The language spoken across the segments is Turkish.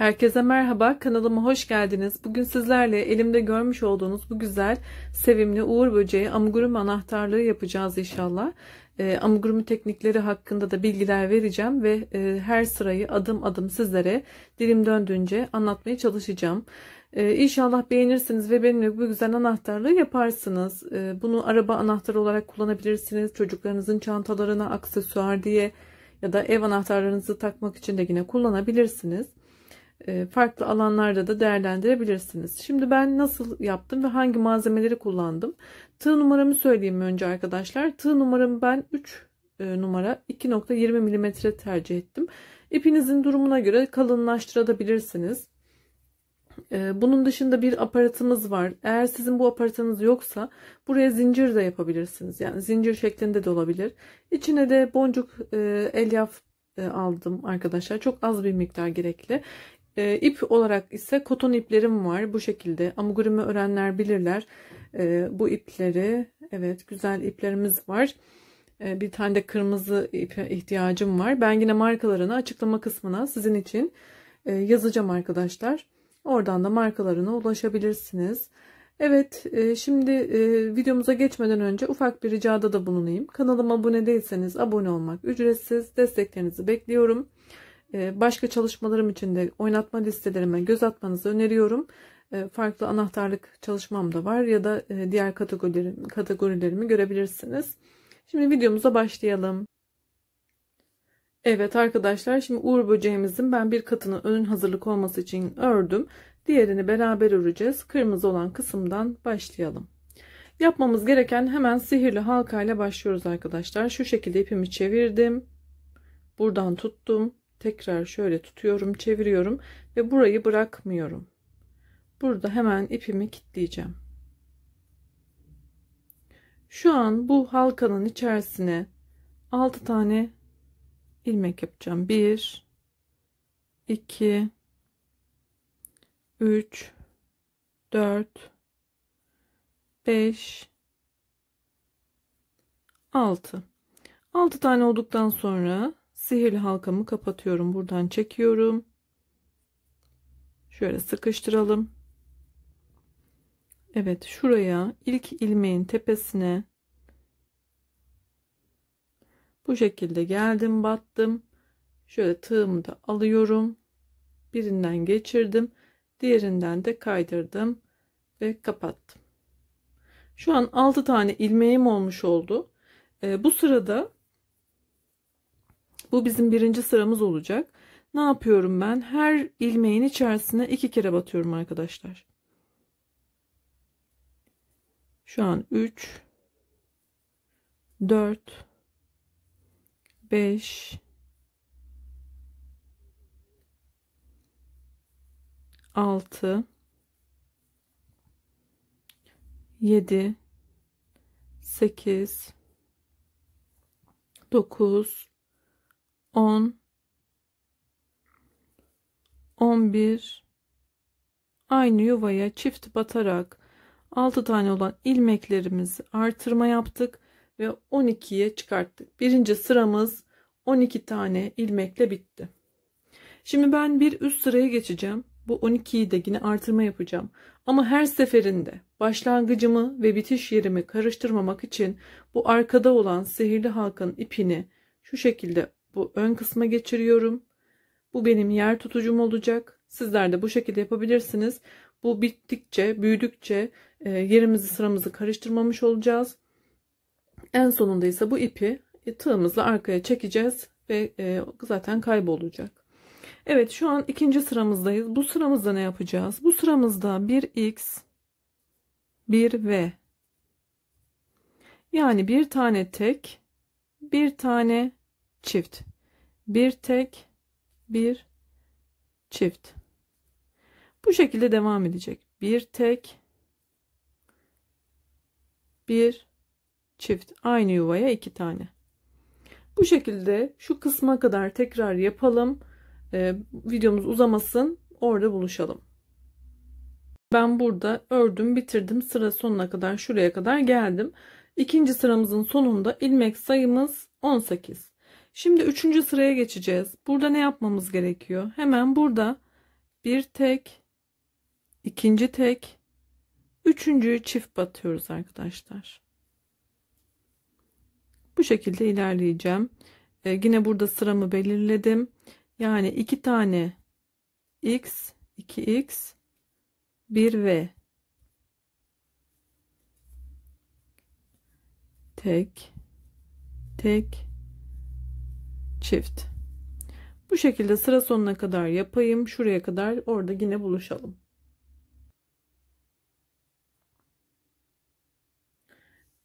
Herkese merhaba, kanalıma hoş geldiniz. Bugün sizlerle elimde görmüş olduğunuz bu güzel, sevimli uğur böceği amigurumi anahtarlığı yapacağız inşallah. E, ee, amigurumi teknikleri hakkında da bilgiler vereceğim ve e, her sırayı adım adım sizlere dilim döndüğünce anlatmaya çalışacağım. E, inşallah beğenirsiniz ve benimle bu güzel anahtarlığı yaparsınız. E, bunu araba anahtarı olarak kullanabilirsiniz. Çocuklarınızın çantalarına aksesuar diye ya da ev anahtarlarınızı takmak için de yine kullanabilirsiniz. E, farklı alanlarda da değerlendirebilirsiniz. Şimdi ben nasıl yaptım ve hangi malzemeleri kullandım? Tığ numaramı söyleyeyim önce arkadaşlar. Tığ numaramı ben 3 e, numara 2.20 mm tercih ettim. İpinizin durumuna göre kalınlaştırabilirsiniz. E, bunun dışında bir aparatımız var. Eğer sizin bu aparatınız yoksa buraya zincir de yapabilirsiniz. Yani zincir şeklinde de olabilir. İçine de boncuk elyaf aldım arkadaşlar. Çok az bir miktar gerekli. E, ip olarak ise koton iplerim var. Bu şekilde amigurumi öğrenler bilirler. E, bu ipleri evet güzel iplerimiz var. E, bir tane de kırmızı ipe ihtiyacım var. Ben yine markalarını açıklama kısmına sizin için e, yazacağım arkadaşlar. Oradan da markalarına ulaşabilirsiniz. Evet e, şimdi e, videomuza geçmeden önce ufak bir ricada da bulunayım. Kanalıma abone değilseniz abone olmak ücretsiz. Desteklerinizi bekliyorum. Ee, başka çalışmalarım için de oynatma listelerime göz atmanızı öneriyorum. Ee, farklı anahtarlık çalışmam da var ya da e, diğer kategorilerim, kategorilerimi görebilirsiniz. Şimdi videomuza başlayalım. Evet arkadaşlar şimdi uğur böceğimizin ben bir katını önün hazırlık olması için ördüm. Diğerini beraber öreceğiz. Kırmızı olan kısımdan başlayalım. Yapmamız gereken hemen sihirli halka ile başlıyoruz arkadaşlar. Şu şekilde ipimi çevirdim. Buradan tuttum tekrar şöyle tutuyorum çeviriyorum ve burayı bırakmıyorum burada hemen ipimi kilitleyeceğim şu an bu halkanın içerisine 6 tane ilmek yapacağım 1 2 3 4 5 6 6 tane olduktan sonra sihirli halkamı kapatıyorum. Buradan çekiyorum. Şöyle sıkıştıralım. Evet şuraya ilk ilmeğin tepesine bu şekilde geldim battım. Şöyle tığımı da alıyorum. Birinden geçirdim. Diğerinden de kaydırdım ve kapattım. Şu an 6 tane ilmeğim olmuş oldu. E, bu sırada bu bizim birinci sıramız olacak. Ne yapıyorum ben? Her ilmeğin içerisine iki kere batıyorum arkadaşlar. Şu an 3 4 5 6 7 8 9 10 11 aynı yuvaya çift batarak 6 tane olan ilmeklerimizi artırma yaptık ve 12'ye çıkarttık. Birinci sıramız 12 tane ilmekle bitti. Şimdi ben bir üst sıraya geçeceğim. Bu 12'yi de yine artırma yapacağım. Ama her seferinde başlangıcımı ve bitiş yerimi karıştırmamak için bu arkada olan sihirli halkanın ipini şu şekilde bu ön kısma geçiriyorum. Bu benim yer tutucum olacak. Sizler de bu şekilde yapabilirsiniz. Bu bittikçe, büyüdükçe e, yerimizi sıramızı karıştırmamış olacağız. En sonunda ise bu ipi e, tığımızla arkaya çekeceğiz ve e, zaten kaybolacak. Evet şu an ikinci sıramızdayız. Bu sıramızda ne yapacağız? Bu sıramızda 1x 1v yani bir tane tek bir tane çift. Bir tek, bir çift. Bu şekilde devam edecek. Bir tek, bir çift. Aynı yuvaya iki tane. Bu şekilde şu kısma kadar tekrar yapalım. Ee, videomuz uzamasın. Orada buluşalım. Ben burada ördüm, bitirdim. Sıra sonuna kadar şuraya kadar geldim. İkinci sıramızın sonunda ilmek sayımız 18. Şimdi üçüncü sıraya geçeceğiz. Burada ne yapmamız gerekiyor? Hemen burada bir tek, ikinci tek, üçüncüyü çift batıyoruz arkadaşlar. Bu şekilde ilerleyeceğim. Ee, yine burada sıramı belirledim. Yani iki tane x, 2x, 1 V, tek, tek, çift bu şekilde sıra sonuna kadar yapayım şuraya kadar orada yine buluşalım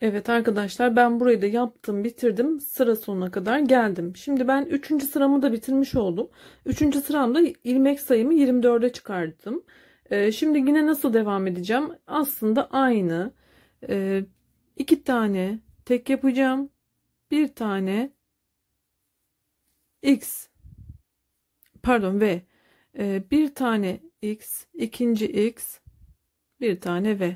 Evet arkadaşlar ben burayı da yaptım bitirdim sıra sonuna kadar geldim. Şimdi ben üçüncü sıramı da bitirmiş oldum. Üçüncü sıramda ilmek sayımı 24'e çıkardım. Ee, şimdi yine nasıl devam edeceğim? Aslında aynı. Ee, iki tane tek yapacağım. Bir tane x pardon v e, bir tane x ikinci x bir tane v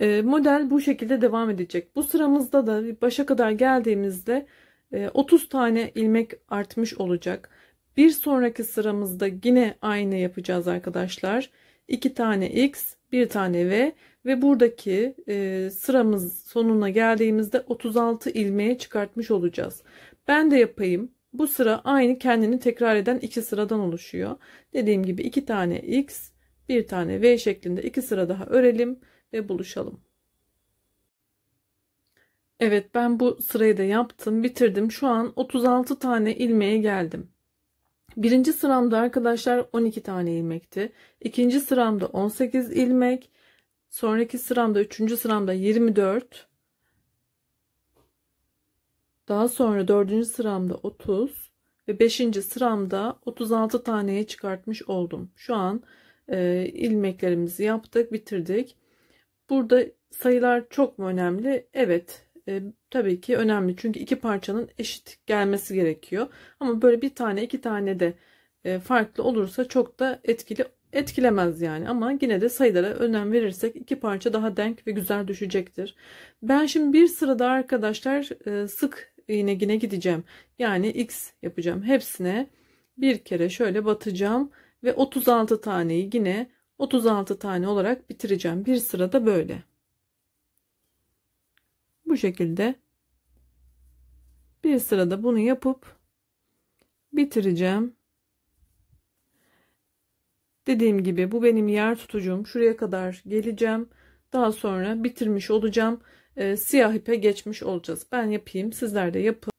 e, model bu şekilde devam edecek bu sıramızda da başa kadar geldiğimizde e, 30 tane ilmek artmış olacak bir sonraki sıramızda yine aynı yapacağız arkadaşlar 2 tane x bir tane v ve buradaki e, sıramız sonuna geldiğimizde 36 ilmeğe çıkartmış olacağız. Ben de yapayım. Bu sıra aynı kendini tekrar eden iki sıradan oluşuyor. Dediğim gibi iki tane X, bir tane V şeklinde iki sıra daha örelim ve buluşalım. Evet ben bu sırayı da yaptım bitirdim şu an 36 tane ilmeğe geldim. Birinci sıramda arkadaşlar 12 tane ilmekti. ikinci sıramda 18 ilmek. Sonraki sıramda 3. sıramda 24. Daha sonra 4. sıramda 30 ve 5. sıramda 36 taneye çıkartmış oldum. Şu an e, ilmeklerimizi yaptık, bitirdik. Burada sayılar çok mu önemli? Evet. E, tabii ki önemli. Çünkü iki parçanın eşit gelmesi gerekiyor. Ama böyle bir tane, iki tane de e, farklı olursa çok da etkili etkilemez yani ama yine de sayılara önem verirsek iki parça daha denk ve güzel düşecektir. Ben şimdi bir sırada arkadaşlar e, sık iğne yine gideceğim. Yani x yapacağım. Hepsine bir kere şöyle batacağım ve 36 taneyi yine 36 tane olarak bitireceğim. Bir sırada böyle. Bu şekilde bir sırada bunu yapıp bitireceğim. Dediğim gibi bu benim yer tutucum. Şuraya kadar geleceğim. Daha sonra bitirmiş olacağım. E, siyah ipe geçmiş olacağız. Ben yapayım. Sizler de yapın.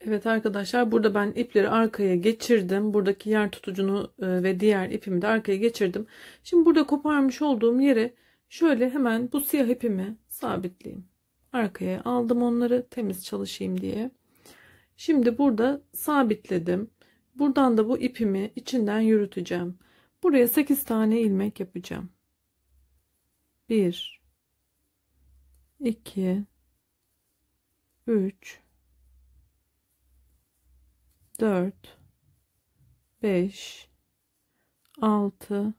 Evet arkadaşlar burada ben ipleri arkaya geçirdim. Buradaki yer tutucunu e, ve diğer ipimi de arkaya geçirdim. Şimdi burada koparmış olduğum yere şöyle hemen bu siyah ipimi sabitleyeyim. Arkaya aldım onları temiz çalışayım diye. Şimdi burada sabitledim. Buradan da bu ipimi içinden yürüteceğim. Buraya 8 tane ilmek yapacağım. 1 2 3 4 5 6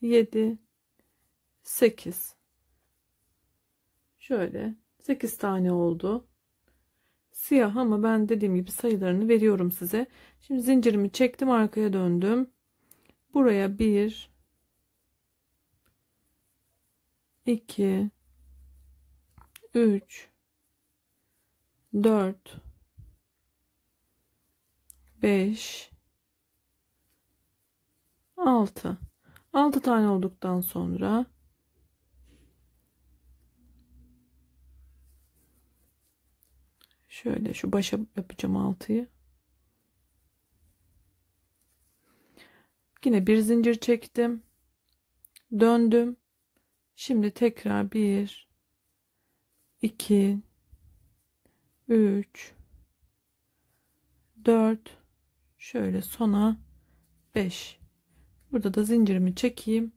7 8 şöyle 8 tane oldu siyah ama ben dediğim gibi sayılarını veriyorum size Şimdi zincirimi çektim arkaya döndüm. Buraya 1 2 3 4 5 6 6 tane olduktan sonra şöyle şu başa yapacağım altıyı. Yine bir zincir çektim. Döndüm. Şimdi tekrar bir, iki, üç, dört, şöyle sona beş. burada da zincirimi çekeyim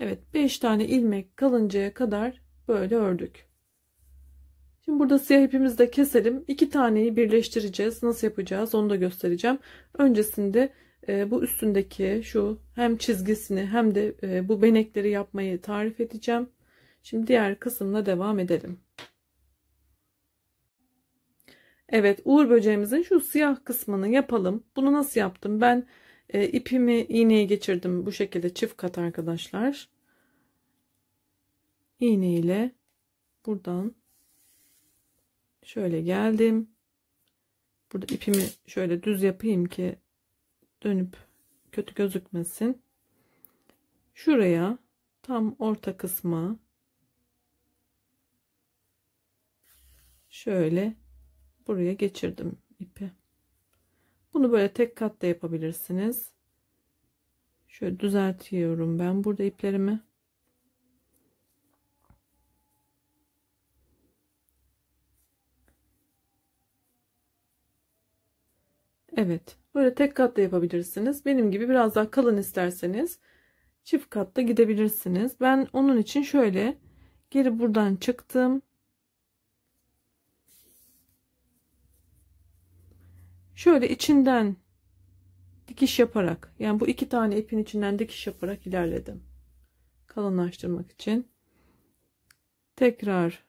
Evet beş tane ilmek kalıncaya kadar böyle ördük Şimdi burada siyah ipimizi de keselim İki taneyi birleştireceğiz nasıl yapacağız onu da göstereceğim öncesinde ee, bu üstündeki şu hem çizgisini hem de e, bu benekleri yapmayı tarif edeceğim. Şimdi diğer kısımla devam edelim. Evet uğur böceğimizin şu siyah kısmını yapalım. Bunu nasıl yaptım? Ben e, ipimi iğneye geçirdim. Bu şekilde çift kat arkadaşlar. İğne ile buradan şöyle geldim. Burada ipimi şöyle düz yapayım ki dönüp kötü gözükmesin. Şuraya tam orta kısma şöyle buraya geçirdim ipi. Bunu böyle tek kat yapabilirsiniz. Şöyle düzeltiyorum ben burada iplerimi. Evet. Böyle tek katlı yapabilirsiniz. Benim gibi biraz daha kalın isterseniz çift katta gidebilirsiniz. Ben onun için şöyle geri buradan çıktım. Şöyle içinden dikiş yaparak yani bu iki tane ipin içinden dikiş yaparak ilerledim. Kalınlaştırmak için. Tekrar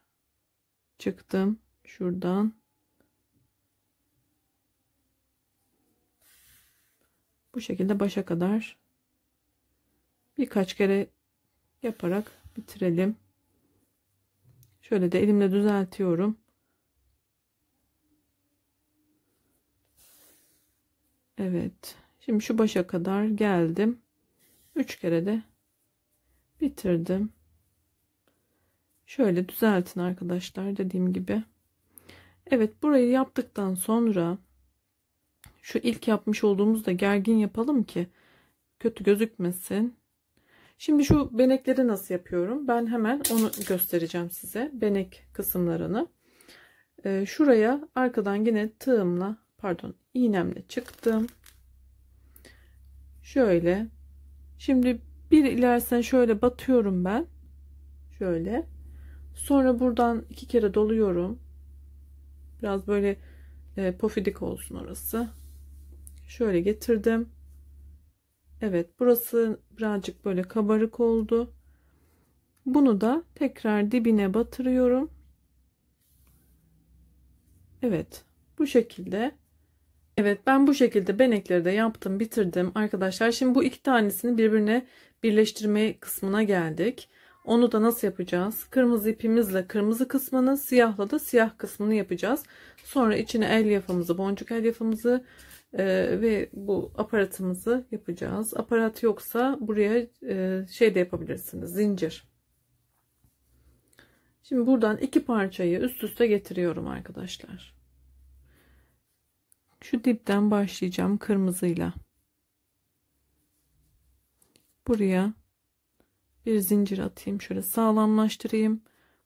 çıktım şuradan. bu şekilde başa kadar birkaç kere yaparak bitirelim. Şöyle de elimle düzeltiyorum. Evet. Şimdi şu başa kadar geldim. 3 kere de bitirdim. Şöyle düzeltin arkadaşlar dediğim gibi. Evet burayı yaptıktan sonra şu ilk yapmış olduğumuzda gergin yapalım ki kötü gözükmesin. Şimdi şu benekleri nasıl yapıyorum? Ben hemen onu göstereceğim size. Benek kısımlarını. Ee, şuraya arkadan yine tığımla pardon iğnemle çıktım. Şöyle. Şimdi bir ilersen şöyle batıyorum ben. Şöyle. Sonra buradan iki kere doluyorum. Biraz böyle e, pofidik olsun orası. Şöyle getirdim. Evet burası birazcık böyle kabarık oldu. Bunu da tekrar dibine batırıyorum. Evet bu şekilde. Evet ben bu şekilde benekleri de yaptım bitirdim arkadaşlar. Şimdi bu iki tanesini birbirine birleştirme kısmına geldik. Onu da nasıl yapacağız? Kırmızı ipimizle kırmızı kısmını, siyahla da siyah kısmını yapacağız. Sonra içine el elyafımızı, boncuk elyafımızı e, ve bu aparatımızı yapacağız. Aparat yoksa buraya e, şey de yapabilirsiniz. Zincir. Şimdi buradan iki parçayı üst üste getiriyorum arkadaşlar. Şu dipten başlayacağım kırmızıyla. Buraya bir zincir atayım. Şöyle sağlamlaştırayım.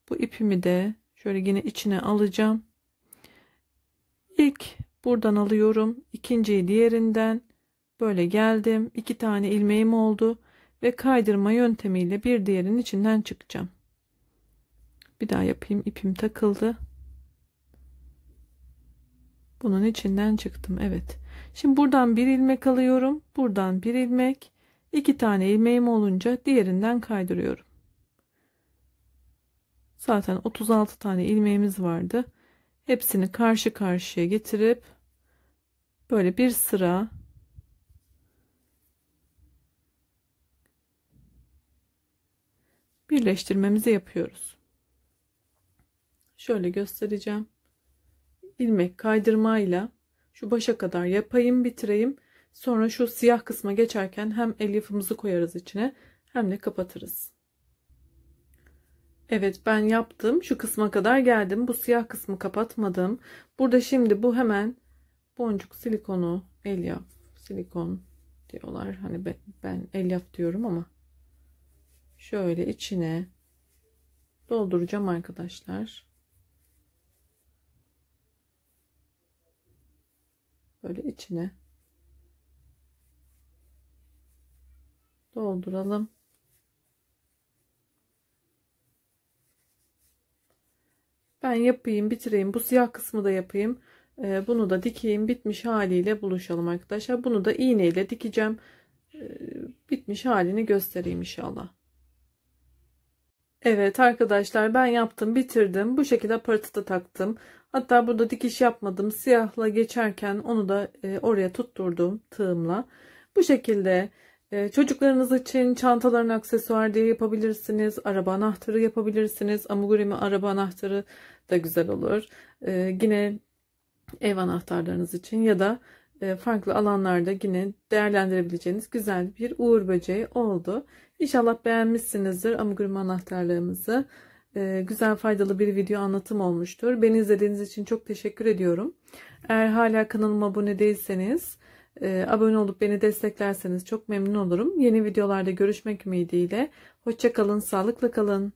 Bu ipimi de şöyle yine içine alacağım. İlk buradan alıyorum. ikinciyi diğerinden böyle geldim. iki tane ilmeğim oldu ve kaydırma yöntemiyle bir diğerinin içinden çıkacağım. Bir daha yapayım. ipim takıldı. Bunun içinden çıktım. Evet. Şimdi buradan bir ilmek alıyorum. Buradan bir ilmek. İki tane ilmeğim olunca diğerinden kaydırıyorum. Zaten 36 tane ilmeğimiz vardı. Hepsini karşı karşıya getirip böyle bir sıra birleştirmemizi yapıyoruz. Şöyle göstereceğim. İlmek kaydırmayla şu başa kadar yapayım bitireyim. Sonra şu siyah kısma geçerken hem elyafımızı koyarız içine hem de kapatırız. Evet ben yaptım. Şu kısma kadar geldim. Bu siyah kısmı kapatmadım. Burada şimdi bu hemen boncuk silikonu, elyaf, silikon diyorlar. Hani ben, ben elyaf diyorum ama şöyle içine dolduracağım arkadaşlar. Böyle içine dolduralım. Ben yapayım bitireyim bu siyah kısmı da yapayım. Ee, bunu da dikeyim bitmiş haliyle buluşalım arkadaşlar. Bunu da iğneyle dikeceğim. Ee, bitmiş halini göstereyim inşallah. Evet arkadaşlar ben yaptım bitirdim. Bu şekilde parti da taktım. Hatta burada dikiş yapmadım. Siyahla geçerken onu da e, oraya tutturdum tığımla. Bu şekilde ee, çocuklarınız için çantaların aksesuar diye yapabilirsiniz. Araba anahtarı yapabilirsiniz. Amigurumi araba anahtarı da güzel olur. Ee, yine ev anahtarlarınız için ya da e, farklı alanlarda yine değerlendirebileceğiniz güzel bir uğur böceği oldu. İnşallah beğenmişsinizdir amigurumi anahtarlarımızı. Ee, güzel faydalı bir video anlatım olmuştur. Beni izlediğiniz için çok teşekkür ediyorum. Eğer hala kanalıma abone değilseniz ee, abone olup beni desteklerseniz çok memnun olurum. Yeni videolarda görüşmek ümidiyle. Hoşçakalın, sağlıklı kalın.